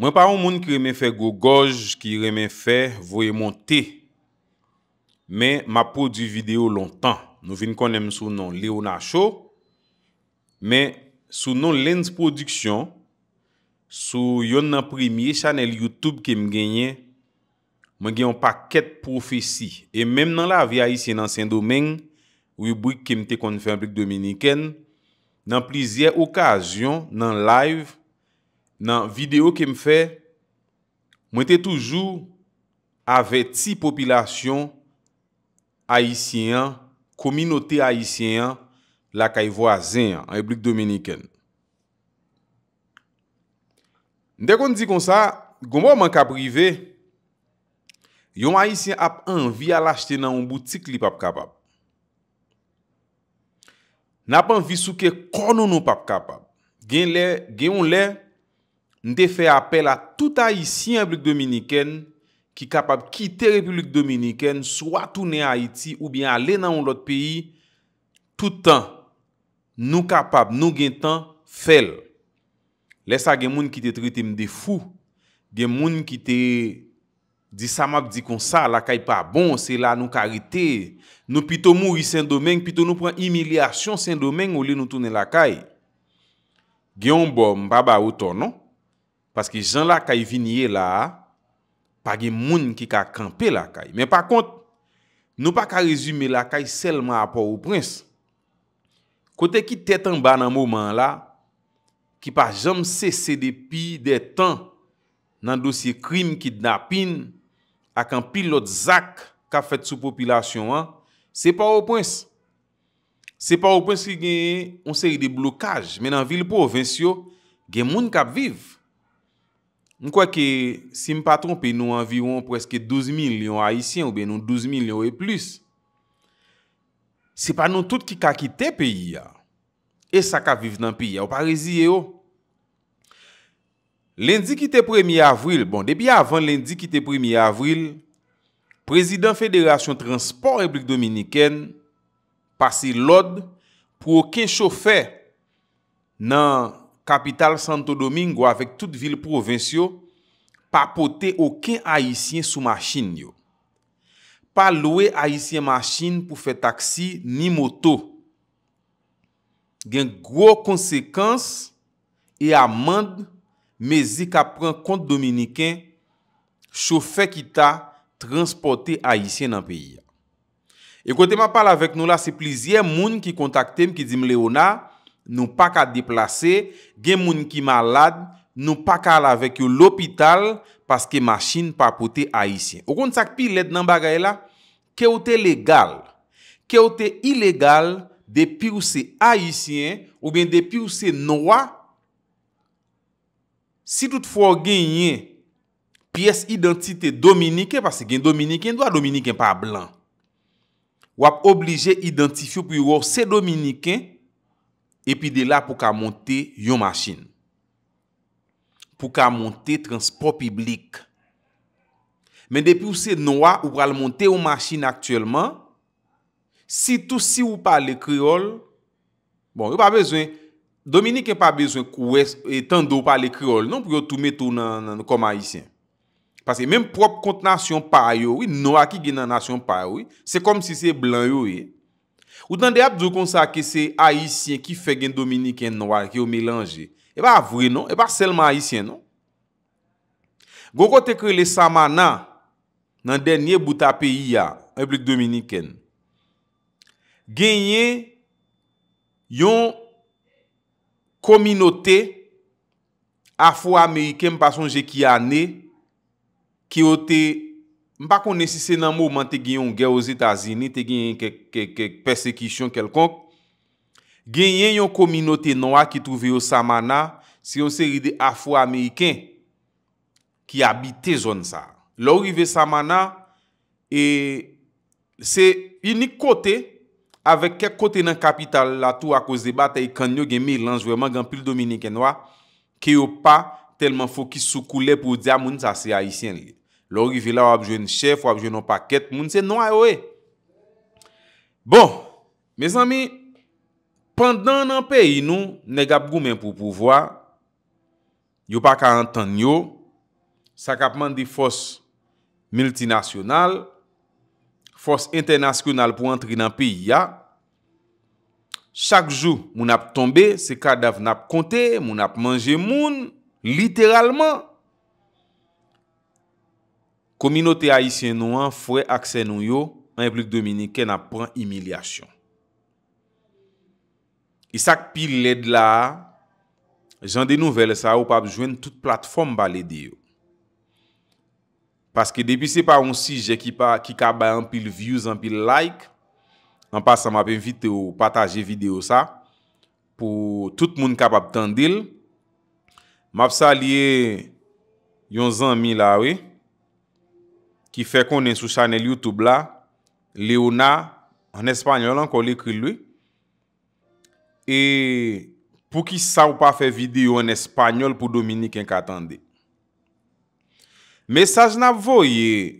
Mwen pa woun moun ki remen fè gogoj, ki remen fè voye montè, men ma pou di video lontan. Nou vin konen m sou non Léonachou, men sou non Lens Productions, sou yon nan premye chanel YouTube kem genye, mwen genyon paket profesi. E menm nan la vi a yisi nan Sendo men, ou yu bouy kem te konfèmplik Dominiken, nan plizye okasyon, nan live, nan videyo ke m fe, mwen te toujou ave ti popilasyon haisyen, kominote haisyen, la kay voazen, an eblik dominiken. Ndekon di kon sa, gombo man ka prive, yon haisyen ap an vi al ashte nan an boutik li pap kap ap. Napan vi souke konon nou pap kap ap. Gen le, gen on le, Nde fe apel a touta isi Republik Dominiken ki kapab kite Republik Dominiken swa toune Haiti ou bien ale nan ou lot peyi toutan nou kapab, nou gen tan fel. Lesa gen moun kite trite mde fou, gen moun kite di samak di kon sa, lakay pa bon, se la nou karite, nou pito mouri sen domen, pito nou pran imilyasyon sen domen ou li nou toune lakay. Gyon bom, baba ou tonon, Paske jan lakay vinye la, pa gen moun ki ka kampe lakay. Men pa kont, nou pa ka rezume lakay selman apwa ou prens. Kote ki tetan ba nan mouman la, ki pa jam sese depi de tan nan dosye krim ki dapin ak an pilot zak ka fet sou populasyon an, se pa ou prens. Se pa ou prens ki gen onseri de blokaj, men nan vil po ven syo, gen moun kap viv. Mwen kwa ki si mpa trompi nou anviron preske 12 milyon haisyen ou ben nou 12 milyon ou e plus. Se pa nou tout ki ka kite peyi ya, e sa ka vive nan peyi ya ou pariziye yo. Lendi ki te 1 avril, bon debi avan lendi ki te 1 avril, Prezident Federasyon Transport Republik Dominiken pasi lod pou ou ken chofe nan... kapital Santo Domingo, avek tout vil provensyo, pa pote oken Aisyen sou machin yo. Pa loue Aisyen machin pou fe taksi ni moto. Gen gro konsekans, e amand, mezi ka pran kont Dominiken, chofe ki ta transporte Aisyen nan peyi. E kote ma pal avek nou la, se plizye moun ki kontakte m, ki di m Leona, Nou pa ka deplase, gen moun ki malade, nou pa ka lavek yo l'opital, paske machine pa pote Haitien. O kon sak pi led nan bagay la, keote legal, keote ilegal, de pi ou se Haitien, ou ben de pi ou se Noah, si tout fwo genye pi es identite Dominiken, paske gen Dominiken, dwa Dominiken pa blan, wap oblije identifyo pi yo se Dominiken, epi de la pou ka monte yon machin. Pou ka monte transport piblik. Men depi ou se Noah ou pral monte yon machin aktuelman, si tou si ou pale kriol, bon, yo pa bezwen, Dominique yo e pa bezwen kou etan e do pale kriol, non pou yo tou metou nan koma isyen. Pase menm prop kontnasyon pa yo, Noah ki gen nanasyon pa yo, se kom si se blan yo we, Ou tan de ap zou konsa ke se haisyen ki fe gen Dominiken nou a, ki yo melange. E pa avre non, e pa selman haisyen non. Gon kote kre le samana nan denye bouta peyi ya, Republik Dominiken. Genye yon kominote Afro-Ameriken pasonje ki ane, ki ote... Mpa kon nesise nan mouman te gen yon geyo zi ta zini, te gen yon kèk persekisyon kelkonk. Gen yon kominote noua ki touve yo Samana, si yon seri de Afro-Amerikèn ki abite zon sa. Lò rive Samana, e se yon ni kote, avek kèk kote nan kapital la tou akou zebat, te yon kanyo gen mi lanjweman gen pil Dominikè noua, ki yo pa telman fò ki soukoule pou diamoun sa se haisyen liye. Lori vila wapjwen chèf, wapjwen wapakèt, moun se nou a yo e. Bon, mes ami, pandan nan peyi nou, ne gap goumen pou pouvoa, yo pa 40 an yo, sa kapman di fos multinasyonal, fos internasyonal pou antri nan peyi ya, chak jou moun ap tombe, se kadaf nap konte, moun ap manje moun, literalman, Kominote ayisyen nou an, fwe akse nou yo, an yon plik domini, ken ap pran imilyasyon. Isak pil led la, jan de nouvel sa ou pap jwen tout platform baled yo. Paske depi se pa yon sije ki kabay an pil views, an pil like, an pasan map evite ou pataje video sa, pou tout moun kapap tendil, map sa liye yon zanmi la wey, Ki fe konen sou chanel Youtube la, Leona, an espanyol an kon li kri lui, e pou ki sa ou pa fe video an espanyol pou Dominiken katande. Mesaj nan voye,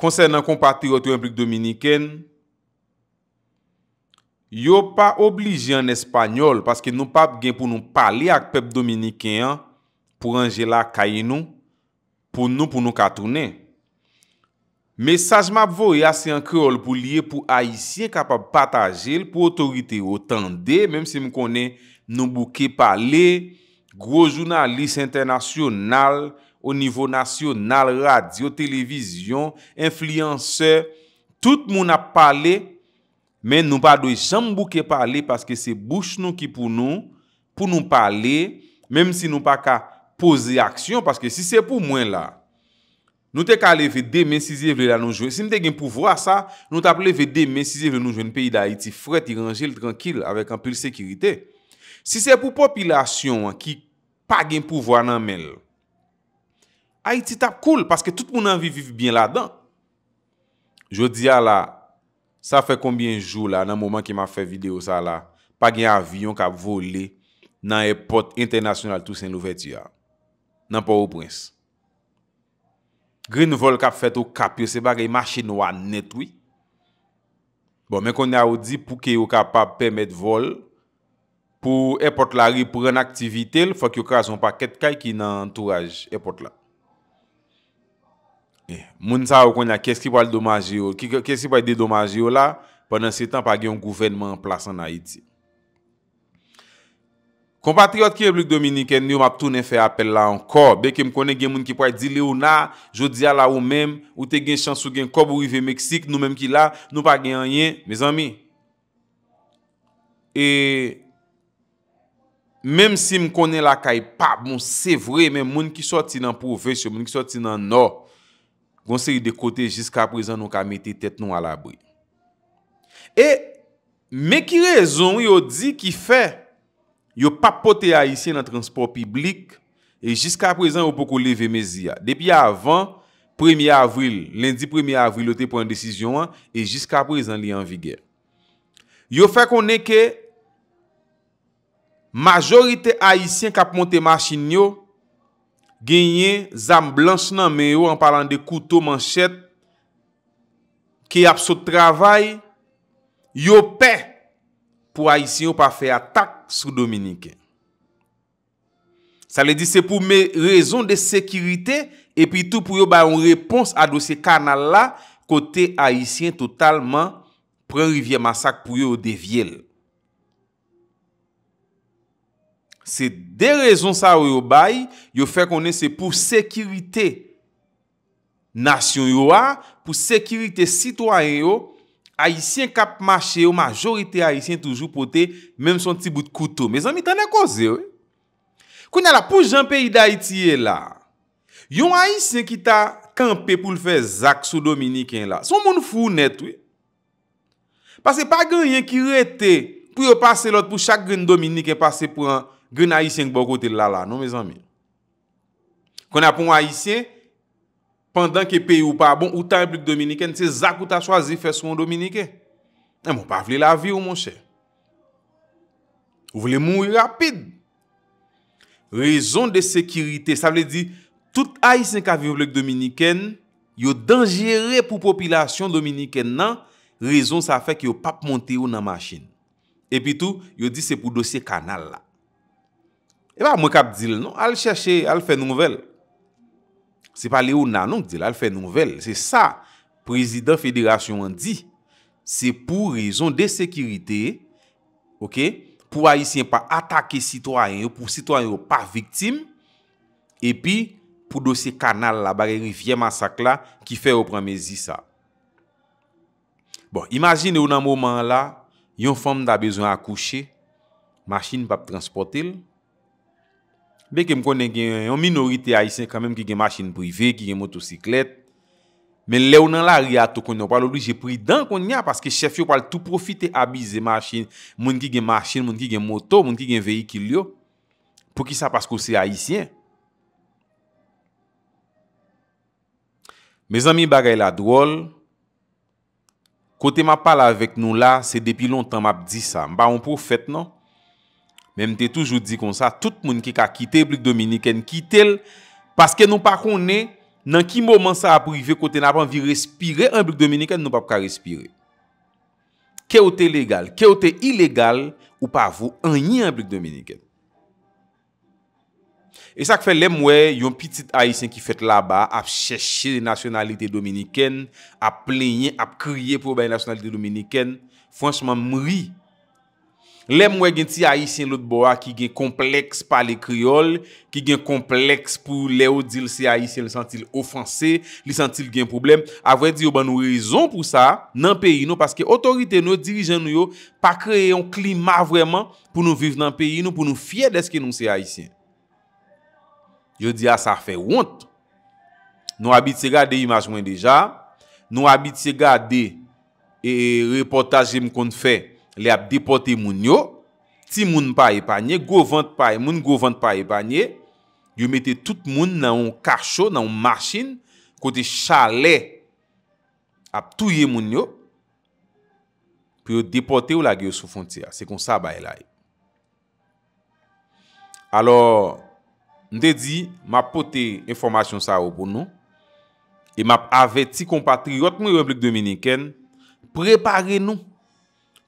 konsen nan kompati otou implik Dominiken, yo pa oblije an espanyol, paske nou pap gen pou nou pale ak pep Dominiken, pou Angela Kayenou, pou nou pou nou katounen. Mè saj ma vò, yase an kreol pou liye pou aisyen kapab patajel pou otorite ou tande, mèm si m konen nou bouke pale, gro jounalise internasyonal, o nivou nasyonal, radio, televizyon, enflyanseur, tout moun ap pale, mè nou pa doye jambouke pale, paske se bouch nou ki pou nou, pou nou pale, mèm si nou pa ka pose aksyon, paske si se pou mwen la, nou te kalè ve demensize vle nan jouen, si mwen te gen pouvwa sa, nou te ap leve demensize vle nan jouen, peyi da Haiti fret, i rangil, tranquil, avek anpil sekirite. Si se pou popilasyon, ki pa gen pouvwa nan men, Haiti tap koul, paske tout moun anvi vivi bien la dan. Je di a la, sa fe kombien jou la, nan mouman ki ma fe video sa la, pa gen avyon ka vole, nan e pot internasyonal tou sen nou veti a. nan pa ou prins. Green Vol cap fet ou kap yo, se ba gey machin wane netwi. Bon, men kon ya ou di pou ke yo kap pa pemet vol, pou epot la ri pou ren aktivite, fwa ki yo krason pa ket kay ki nan entourage epot la. E, moun sa ou kon ya, kes ki pa l domaji yo, kes ki pa l dedomaji yo la, pwennan se tan pa gey yon gouvernement plasan na iti. Konpatriot ki republik Dominiken, ni yo map tounen fe apel la ankor, beke m konen gen moun ki pwa di le ou na, jo di ala ou mem, ou te gen chansou gen kob ou rive Meksik, nou mem ki la, nou pa gen anyen, me zami. E, mem si m konen la kaypap, moun se vre, men moun ki sot ti nan provèche, moun ki sot ti nan no, gonseri de kote jiska prezan nou ka meti tet nou ala abri. E, me ki rezon yo di ki fè, Yo pa pote Haitien nan transport publik, e jiska prezen yo pou kou leve mezi ya. Depi avan, premi avril, lendi premi avril, yo te pon decizyon an, e jiska prezen li an vige. Yo fe konen ke majorite Haitien kap monte masin yo, genye, zam blans nan men yo, an palan de kouto manchet, ki ap sou travay, yo pe pou Haitien yo pa fe atak, Soudominike Sa le di se pou me rezon de sekirite E pi tou pou yo bayon repons a dosye kanal la Kote Haitien totalman Pren rivye masak pou yo devyel Se de rezon sa yo bay Yo fe konen se pou sekirite Nasyon yo a Pou sekirite sitwaryo Aisyen kap mache yo, majorite aisyen toujou pote, menm son ti bout koutou. Me zanmi tanakose yo. Kou nala pou janpe idayitiye la, yon aisyen ki ta kampe pou lfe zak sou dominiken la, son moun founet we. Pase pa gen yon ki rete, pou yo pase lot pou chak gen dominiken pase pou gen aisyen bon kbo kote lala, nou me zanmi. Kou nala pou yon aisyen, Pendan ki peyi ou pa, bon, ou ta yon blok dominiken, se zak ou ta chwazi feswoun dominiken. E moun pa vle la vi non? ou moun che. Ou vle moun yon lapid. Rezon de sekirite, sa vle di, tout eh a isen ka vi blok dominiken, yo denjere pou popilasyon dominiken nan, rezon sa fek yo pap monte ou nan machin. E pi tou, yo di se pou dosye kanal la. E pa moun kap dil, al chache, al fe nouvel. Se pa le ou nanon ki di la, al fè nouvel. Se sa, prezident federasyon an di, se pou rezon de sekirite, pou ayisyen pa atake sitwayen yo, pou sitwayen yo pa viktim, epi pou dosye kanal la, bagen yon vie masak la, ki fè ou pramezi sa. Bon, imajine ou nan mouman la, yon fèm da bezon akouche, machin pa ptransportil, Beke m konen gen yon minorite Haitien Kamen m ki gen machine privé, ki gen motosiklet Men le ou nan la riyato konyo Palo lou jepri dan konya Paske chef yo pal tout profite abize machine Moun ki gen machine, moun ki gen moto Moun ki gen veyikil yo Po ki sa pasko se Haitien Me zami bagay la drol Kote ma pala avek nou la Se depi lontan ma ap di sa Mba m pou fèt nan Mem te toujou di kon sa, tout moun ki ka kite blik dominiken, kite l, paske nou pa kon ne, nan ki mouman sa aprive kote nan apan vi respire, an blik dominiken nou pa pou ka respire. Ke ote legal, ke ote ilegal, ou pa avou, an nye an blik dominiken. E sa kfe lemwe, yon pitit aisyen ki fet laba, ap cheshe de nasyonalite dominiken, ap plenye, ap kriye pou baye nasyonalite dominiken, fwansman mri. Le mwen gen ti Aisyen lout bo a ki gen kompleks pa le kriol, ki gen kompleks pou le ou dil se Aisyen li santil ofanse, li santil gen problem, avwen di yo ban nou rezon pou sa nan peyi nou, paske otorite nou, dirijen nou yo, pa kreye yon klima vweman pou nou viv nan peyi nou, pou nou fye deske nou se Aisyen. Yo di a ah, sa fe wont. Nou abit se gade imajwen deja, nou abit se gade e, e reportajem kon fey, Li ap depote moun yo, ti moun pa e panye, govante pa e moun, govante pa e panye, yo mette tout moun nan yon kachon, nan yon machin, kote chalet, ap touye moun yo, pi yo depote ou la geyo sou fontya, se kon sa baye la e. Alors, m de di, m ap pote informasyon sa ou pou nou, e m ap ave ti kompatriot m yon Republik Dominiken, prepare nou,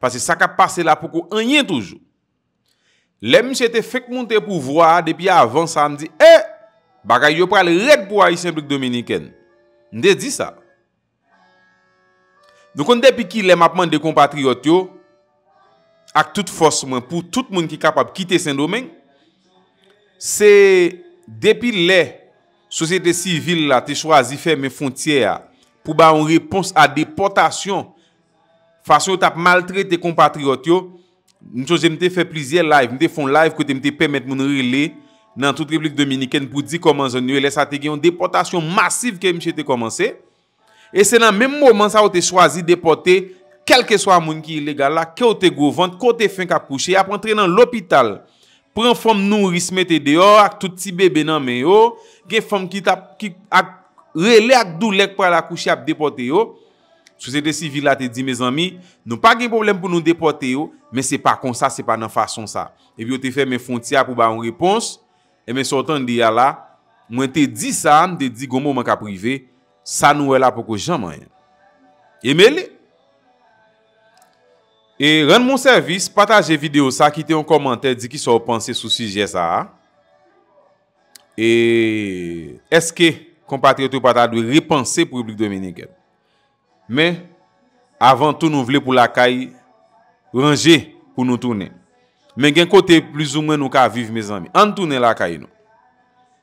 Pase sa ka pase la pou kou anyen toujou. Le mwen se te fek moun te pou vwa, depi avan sa mwen di, eh, baka yo pral red pou a yi Semplik Dominiken. Nde di sa. Ndekon depi ki le mapman de kompatriot yo, ak tout fosman, pou tout moun ki kapap kite sen domen, se depi le, sosyete sivil la te chwazi fe mwen fontye ya, pou ba an repons a deportasyon Fasyon ou tap maltret te kompatri ot yo, mwen chonje mwen te fe plizye live, mwen te fon live kote mwen te pemet moun rele nan tout replik Dominiken pou di koman zon yo, lè sa te gen yon deportasyon masif ke mwen chete komanse. E se nan menmouman sa ou te swazi depote, kelke swa moun ki ilegal la, ke ou te govante, kote fin kap kouche, ap rentre nan l'opital, pren fom nou risme te deyo ak tout ti bebe nan men yo, gen fom ki tap rele ak dou lek pa la kouche ap depote yo, Sou se de sivila te di me zami, nou pa gen problem pou nou depote yo, men se pa kon sa, se pa nan fason sa. E pi yo te fe men fontia pou ba an repons, e men sotan di ya la, mwen te di sa, mwen te di gomo man ka prive, sa nou wè la poko jaman. Emele? E ren moun servis, pataje video sa, kite yon komante di ki sou panse sou sije sa. E eske, kompatriotou pata, dwi repanse publik Dominiket. Men, avan tou nou vle pou lakay ranger pou nou toune. Men gen kote plus ou men nou ka vive me zanmi. An toune lakay nou.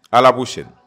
A la pou chen.